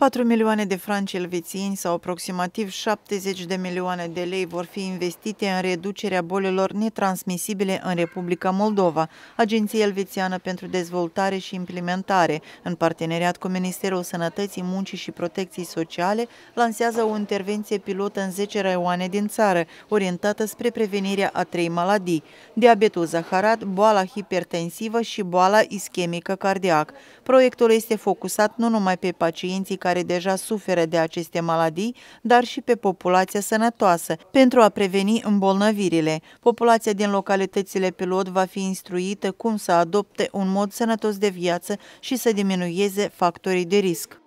4 milioane de franci elvețieni sau aproximativ 70 de milioane de lei vor fi investite în reducerea bolilor netransmisibile în Republica Moldova, Agenția Elvețiană pentru Dezvoltare și Implementare, în parteneriat cu Ministerul Sănătății, Muncii și Protecției Sociale, lansează o intervenție pilot în 10 raioane din țară, orientată spre prevenirea a trei maladii, diabetul zaharat, boala hipertensivă și boala ischemică cardiac. Proiectul este focusat nu numai pe pacienții care care deja suferă de aceste maladii, dar și pe populația sănătoasă, pentru a preveni îmbolnăvirile. Populația din localitățile pilot va fi instruită cum să adopte un mod sănătos de viață și să diminueze factorii de risc.